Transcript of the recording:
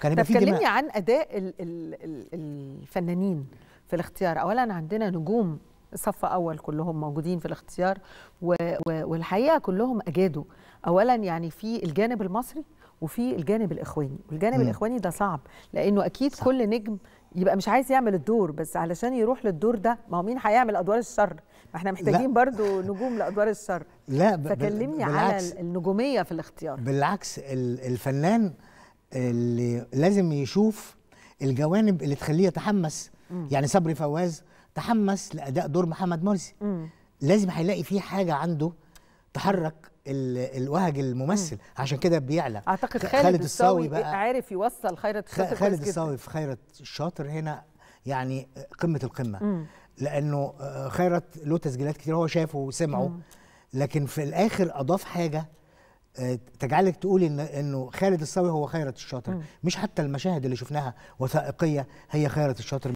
كان يبقى في كلمني عن اداء الـ الـ الـ الفنانين في الاختيار اولا عندنا نجوم صف اول كلهم موجودين في الاختيار و و والحقيقه كلهم اجادوا اولا يعني في الجانب المصري وفي الجانب الاخواني والجانب م. الاخواني ده صعب لانه اكيد صح. كل نجم يبقى مش عايز يعمل الدور بس علشان يروح للدور ده ما هو مين هيعمل ادوار الشر ما احنا محتاجين لا. برضو نجوم لادوار الشر لا ب... فكلمني بالعكس. على النجوميه في الاختيار بالعكس الفنان اللي لازم يشوف الجوانب اللي تخليه يتحمس مم. يعني صبري فواز تحمس لاداء دور محمد مرسي مم. لازم هيلاقي فيه حاجه عنده تحرك الوهج الممثل مم. عشان كده بيعلى اعتقد خالد, خالد الصاوي بقى عارف يوصل خيرت الشاطر خالد الصاوي في خيرت الشاطر هنا يعني قمه القمه مم. لانه آه، خيرت له تسجيلات كتير هو شافه وسمعه مم. لكن في الاخر اضاف حاجه تجعلك تقول ان انه خالد الصاوي هو خيرة الشاطر مش حتى المشاهد اللي شفناها وثائقيه هي خيرة الشاطر